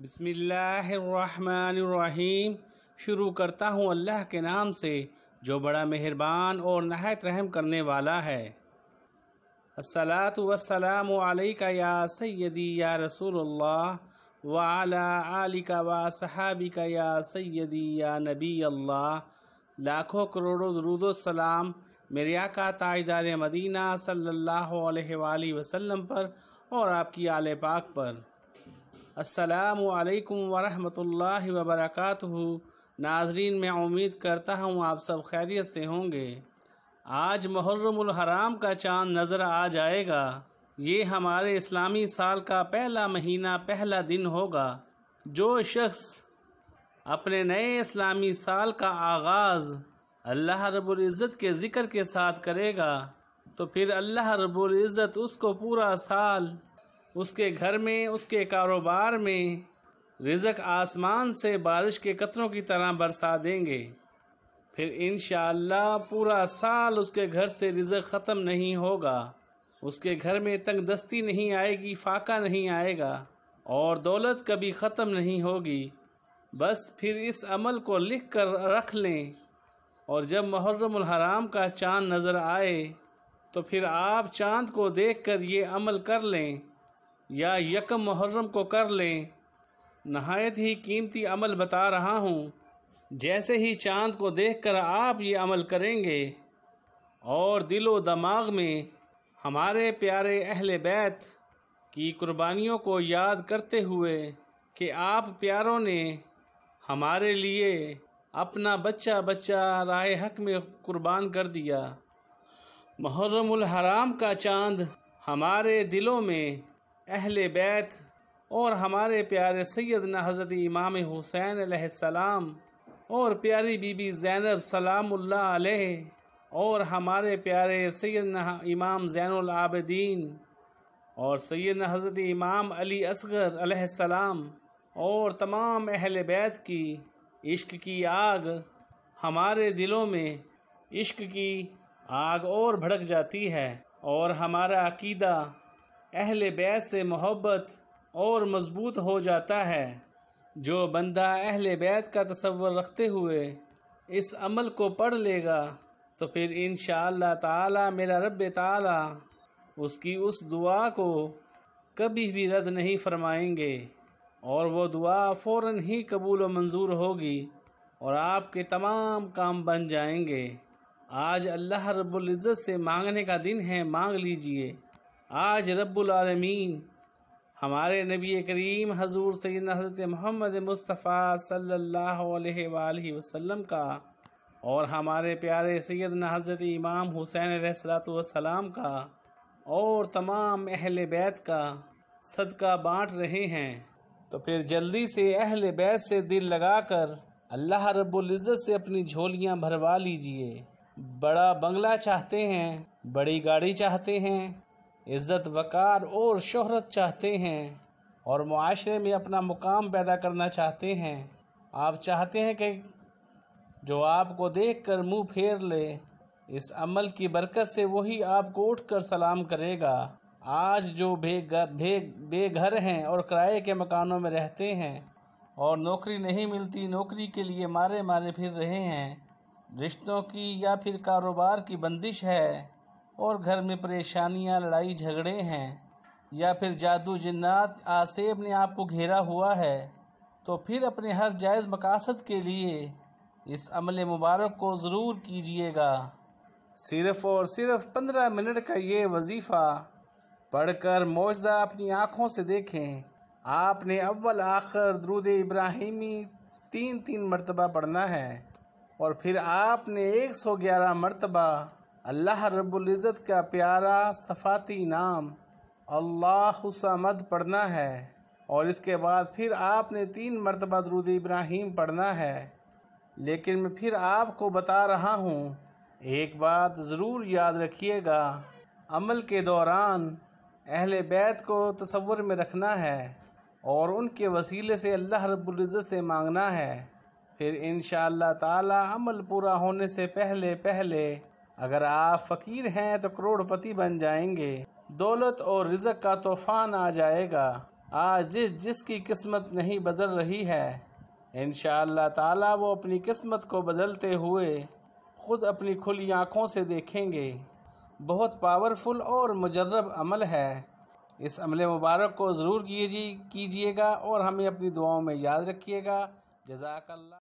बिसमीम शुरू करता हूँ अल्लाह के नाम से जो बड़ा मेहरबान और नहायत रहम करने वाला है असलात वसलाम का या सैदी या रसूल वाला आली का का या सैदी या नबी अल्लाह लाखों करोड़ों दरुद मेरे आका ताजदार मदीना सल्लल्लाहु अलैहि वसल्लम पर और आपकी आल पाक पर असलकम वरहमल वबरक नाजरीन मैं उम्मीद करता हूँ आप सब खैरियत से होंगे आज मुहर्रमराम का चांद नज़र आ जाएगा ये हमारे इस्लामी साल का पहला महीना पहला दिन होगा जो शख्स अपने नए इस्लामी साल का आगाज़ अल्लाह रबुल्ज़त के ज़िक्र के साथ करेगा तो फिर अल्लाह रबुल्ज़त उसको पूरा साल उसके घर में उसके कारोबार में रिजक आसमान से बारिश के कतरों की तरह बरसा देंगे फिर इन पूरा साल उसके घर से रिजक ख़त्म नहीं होगा उसके घर में तंग दस्ती नहीं आएगी फाका नहीं आएगा और दौलत कभी ख़त्म नहीं होगी बस फिर इस अमल को लिख कर रख लें और जब मुहर्रम हराम का चांद नज़र आए तो फिर आप चांद को देखकर ये अमल कर लें या यक मुहर्रम को कर लें नहायत ही कीमती अमल बता रहा हूँ जैसे ही चांद को देखकर आप ये अमल करेंगे और दिलो दमाग में हमारे प्यारे अहल बैत की कुर्बानियों को याद करते हुए कि आप प्यारों ने हमारे लिए अपना बच्चा बच्चा राय हक में कुर्बान कर दिया मुहर्रम हराम का चांद हमारे दिलों में अहल बैत और हमारे प्यारे सैदना हज़रत इमाम हुसैन सलाम और प्यारी बीबी ज़ैनब आल और हमारे प्यारे सैदना इमाम ज़ैनआबदीन और सैद हज़रत इमाम अली असगर सलाम और तमाम अहल बैत की इश्क की आग हमारे दिलों में इश्क की आग और भड़क जाती है और हमारा अकीदा अहल बैत से मोहब्बत और मजबूत हो जाता है जो बंदा अहल बैत का तसवर रखते हुए इस अमल को पढ़ लेगा तो फिर इन ताला मेरा रब ताला उसकी उस दुआ को कभी भी रद्द नहीं फरमाएंगे और वो दुआ फ़ौर ही कबूल व मंजूर होगी और आपके तमाम काम बन जाएंगे आज अल्लाह रब्बुल इज़्ज़त से मांगने का दिन है मांग लीजिए आज रब्बुलमीन हमारे नबी करीम हजूर सैद हज़रत मोहम्मद मुस्तफ़ा सल्ला वसम का और हमारे प्यारे सैद हज़रत इमाम हुसैन सलाम का और तमाम अहल बैत का सदका बाँट रहे हैं तो फिर जल्दी से अहल बैत से दिल लगाकर अल्लाह रब्ज़त से अपनी झोलियाँ भरवा लीजिए बड़ा बंगला चाहते हैं बड़ी गाड़ी चाहते हैं इज़्ज़त वक़ार और शहरत चाहते हैं और माशरे में अपना मुकाम पैदा करना चाहते हैं आप चाहते हैं कि जो आपको देख कर मुँह फेर ले इस अमल की बरकत से वही आपको उठ कर सलाम करेगा आज जो बेघर बे, बेघर हैं और किराए के मकानों में रहते हैं और नौकरी नहीं मिलती नौकरी के लिए मारे मारे फिर रहे हैं रिश्तों की या फिर कारोबार की बंदिश है और घर में परेशानियां लड़ाई झगड़े हैं या फिर जादू जन्नात आसेब ने आपको घेरा हुआ है तो फिर अपने हर जायज़ मकासद के लिए इस अमल मुबारक को ज़रूर कीजिएगा सिर्फ़ और सिर्फ पंद्रह मिनट का ये वजीफ़ा पढ़कर मौजा अपनी आँखों से देखें आपने अव्वल आखिर दरूद इब्राहिमी तीन तीन मरतबा पढ़ना है और फिर आपने एक सौ ग्यारह मरतबा अल्लाह रब्ज़त का प्यारा सफ़ाती नाम अल्लाह पढ़ना है और इसके बाद फिर आपने तीन मरतबा दरुद इब्राहिम पढ़ना है लेकिन मैं फिर आपको बता रहा हूँ एक बात ज़रूर याद रखिएगा अमल के दौरान अहल बैत को तस्वुर में रखना है और उनके वसीले से अल्लाह रब्ज़त से मांगना है फिर इन ताला अमल पूरा होने से पहले पहले अगर आप फ़कीर हैं तो करोड़पति बन जाएंगे दौलत और रिजक का तूफान आ जाएगा आज जिस जिसकी किस्मत नहीं बदल रही है इन ताला वो अपनी किस्मत को बदलते हुए खुद अपनी खुली आँखों से देखेंगे बहुत पावरफुल और मुजरब अमल है इस अमल मुबारक को ज़रूर कीजिएगा और हमें अपनी दुआओं में याद रखिएगा जजाकल्ला